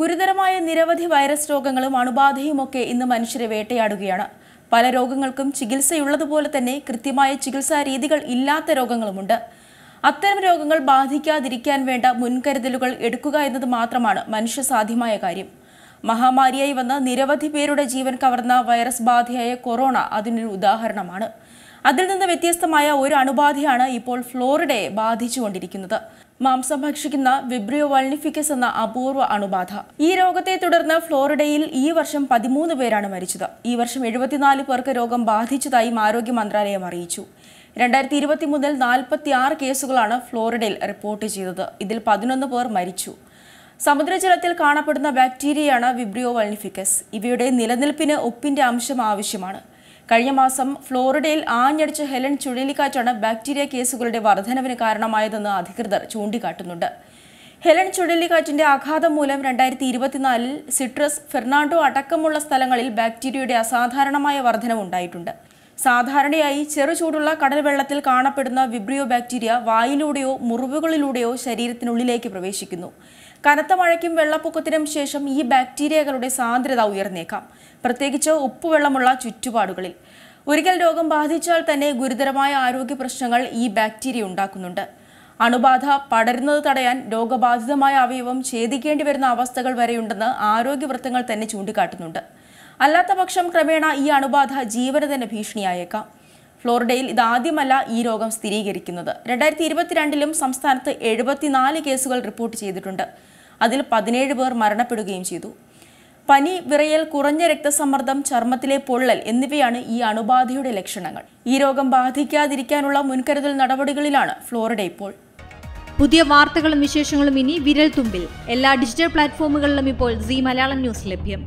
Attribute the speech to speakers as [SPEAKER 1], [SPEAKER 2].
[SPEAKER 1] ഗുരുതരമായ നിരവധി വൈറസ് രോഗങ്ങളും അണുബാധയുമൊക്കെ ഇന്ന് മനുഷ്യരെ വേട്ടയാടുകയാണ് പല രോഗങ്ങൾക്കും ചികിത്സയുള്ളതുപോലെ തന്നെ കൃത്യമായ ചികിത്സാ രീതികൾ ഇല്ലാത്ത രോഗങ്ങളുമുണ്ട് അത്തരം രോഗങ്ങൾ ബാധിക്കാതിരിക്കാൻ വേണ്ട മുൻകരുതലുകൾ എടുക്കുക എന്നത് മാത്രമാണ് മനുഷ്യ സാധ്യമായ കാര്യം മഹാമാരിയായി വന്ന നിരവധി പേരുടെ ജീവൻ കവർന്ന വൈറസ് ബാധയായ കൊറോണ അതിനൊരു ഉദാഹരണമാണ് അതിൽ നിന്ന് വ്യത്യസ്തമായ ഒരു അണുബാധയാണ് ഇപ്പോൾ ഫ്ലോറിഡയെ ബാധിച്ചുകൊണ്ടിരിക്കുന്നത് മാംസം ഭക്ഷിക്കുന്ന വിബ്രിയോ വൾണിഫിക്കസ് എന്ന അപൂർവ അണുബാധ ഈ രോഗത്തെ തുടർന്ന് ഫ്ലോറിഡയിൽ ഈ വർഷം പതിമൂന്ന് പേരാണ് മരിച്ചത് ഈ വർഷം എഴുപത്തിനാല് പേർക്ക് രോഗം ബാധിച്ചതായും ആരോഗ്യ മന്ത്രാലയം അറിയിച്ചു രണ്ടായിരത്തി ഇരുപത്തി മുതൽ നാൽപ്പത്തി ആറ് കേസുകളാണ് ഫ്ലോറിഡയിൽ റിപ്പോർട്ട് ചെയ്തത് ഇതിൽ പതിനൊന്ന് പേർ മരിച്ചു സമുദ്രജലത്തിൽ കാണപ്പെടുന്ന ബാക്ടീരിയയാണ് വിബ്രിയോ വൾണിഫിക്കസ് ഇവയുടെ നിലനിൽപ്പിന് ഉപ്പിന്റെ അംശം ആവശ്യമാണ് കഴിഞ്ഞ മാസം ഫ്ലോറിഡയിൽ ആഞ്ഞടിച്ച ഹെലൻ ചുഴലിക്കാറ്റാണ് ബാക്ടീരിയ കേസുകളുടെ വർധനവിന് കാരണമായതെന്ന് അധികൃതർ ചൂണ്ടിക്കാട്ടുന്നുണ്ട് ഹെലൻ ചുഴലിക്കാറ്റിന്റെ ആഘാതം മൂലം രണ്ടായിരത്തി ഇരുപത്തിനാലിൽ സിട്രസ് ഫെർണാണ്ടോ അടക്കമുള്ള സ്ഥലങ്ങളിൽ ബാക്ടീരിയയുടെ അസാധാരണമായ വർധനവുണ്ടായിട്ടുണ്ട് സാധാരണയായി ചെറുചൂടുള്ള കടൽ വെള്ളത്തിൽ കാണപ്പെടുന്ന വിബ്രിയോ ബാക്ടീരിയ വായിലൂടെയോ മുറിവുകളിലൂടെയോ ശരീരത്തിനുള്ളിലേക്ക് പ്രവേശിക്കുന്നു കനത്ത മഴയ്ക്കും വെള്ളപ്പൊക്കത്തിനും ശേഷം ഈ ബാക്ടീരിയകളുടെ സാന്ദ്രത ഉയർന്നേക്കാം പ്രത്യേകിച്ച് ഉപ്പുവെള്ളമുള്ള ചുറ്റുപാടുകളിൽ ഒരിക്കൽ രോഗം ബാധിച്ചാൽ തന്നെ ഗുരുതരമായ ആരോഗ്യ പ്രശ്നങ്ങൾ ഈ ബാക്ടീരിയ ഉണ്ടാക്കുന്നുണ്ട് അണുബാധ പടരുന്നത് തടയാൻ രോഗബാധിതമായ അവയവം ഛേദിക്കേണ്ടി വരുന്ന അവസ്ഥകൾ വരെയുണ്ടെന്ന് ആരോഗ്യവൃത്തങ്ങൾ തന്നെ ചൂണ്ടിക്കാട്ടുന്നുണ്ട് പക്ഷം ക്രമേണ ഈ അണുബാധ ജീവന് തന്നെ ഭീഷണിയായേക്കാം ഫ്ലോറിഡയിൽ ഇതാദ്യമല്ല ഈ രോഗം സ്ഥിരീകരിക്കുന്നത് രണ്ടായിരത്തി ഇരുപത്തിരണ്ടിലും സംസ്ഥാനത്ത് എഴുപത്തിനാല് കേസുകൾ റിപ്പോർട്ട് ചെയ്തിട്ടുണ്ട് അതിൽ പതിനേഴ് പേർ മരണപ്പെടുകയും ചെയ്തു പനി വിറയൽ കുറഞ്ഞ രക്തസമ്മർദ്ദം ചർമ്മത്തിലെ പൊള്ളൽ എന്നിവയാണ് ഈ അണുബാധയുടെ ലക്ഷണങ്ങൾ ഈ രോഗം ബാധിക്കാതിരിക്കാനുള്ള മുൻകരുതൽ നടപടികളിലാണ് ഫ്ലോറിഡ ഇപ്പോൾ പുതിയ വാർത്തകളും വിശേഷങ്ങളും ഇനി വിരൽ തുമ്പിൽ എല്ലാ ഡിജിറ്റൽ പ്ലാറ്റ്ഫോമുകളിലും ഇപ്പോൾ സി മലയാളം ന്യൂസ് ലഭ്യം